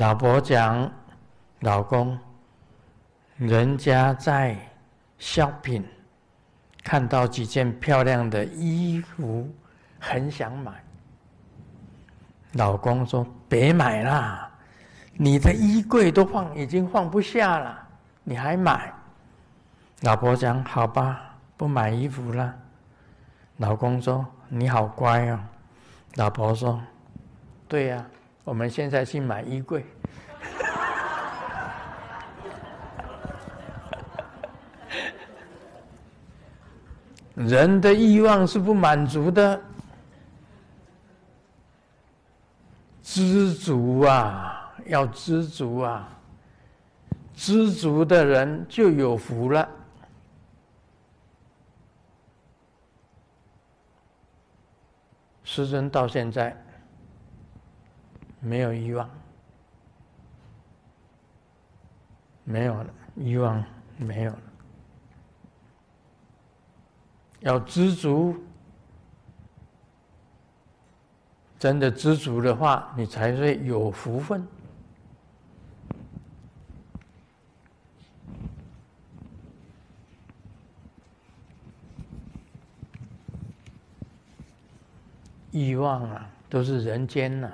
老婆讲，老公，人家在 shopping 看到几件漂亮的衣服，很想买。老公说：“别买啦，你的衣柜都放已经放不下了，你还买？”老婆讲：“好吧，不买衣服了。”老公说：“你好乖哦。”老婆说：“对呀。”我们现在去买衣柜。人的欲望是不满足的，知足啊，要知足啊，知足的人就有福了。时针到现在。没有欲望，没有了欲望，没有了。要知足，真的知足的话，你才会有福分。欲望啊，都是人间呐。